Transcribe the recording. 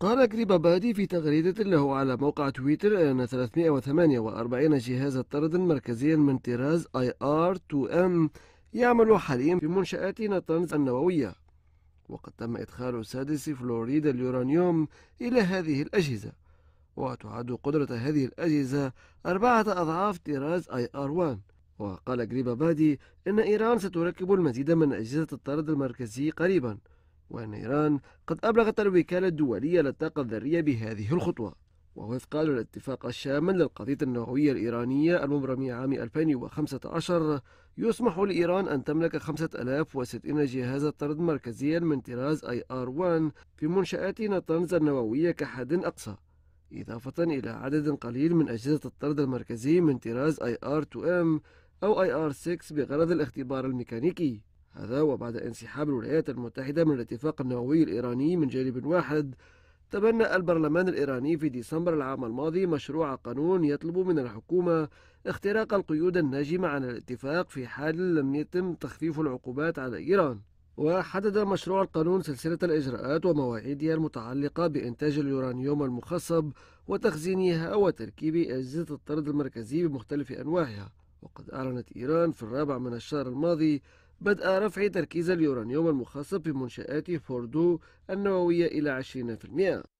قال كريبابادي في تغريدة له على موقع تويتر أن 348 جهاز طرد مركزيا من طراز ir 2 m يعمل حاليا في منشآت نطنز النووية وقد تم إدخال سادس فلوريدا اليورانيوم إلى هذه الأجهزة وتعد قدرة هذه الأجهزة أربعة أضعاف طراز ir 1 وقال بادي إن إيران ستركب المزيد من أجهزة الطرد المركزي قريباً وأن إيران قد أبلغت الوكالة الدولية للطاقة الذرية بهذه الخطوة ووفقا للاتفاق الشامل للقضية النووية الإيرانية المبرم عام 2015 يسمح لإيران أن تملك 5060 جهاز طرد مركزيا من طراز اي ار 1 في منشآت نطنز النووية كحد أقصى إضافة إلى عدد قليل من أجهزة الطرد المركزي من طراز اي ار 2 ام أو اي ار 6 بغرض الاختبار الميكانيكي هذا وبعد انسحاب الولايات المتحدة من الاتفاق النووي الإيراني من جانب واحد تبنى البرلمان الإيراني في ديسمبر العام الماضي مشروع قانون يطلب من الحكومة اختراق القيود الناجمة عن الاتفاق في حال لم يتم تخفيف العقوبات على إيران وحدد مشروع القانون سلسلة الإجراءات ومواعيدها المتعلقة بإنتاج اليورانيوم المخصب وتخزينها وتركيب أجهزة الطرد المركزي بمختلف أنواعها وقد أعلنت إيران في الرابع من الشهر الماضي بدأ رفع تركيز اليورانيوم المخصب في منشآت فوردو النووية إلى 20%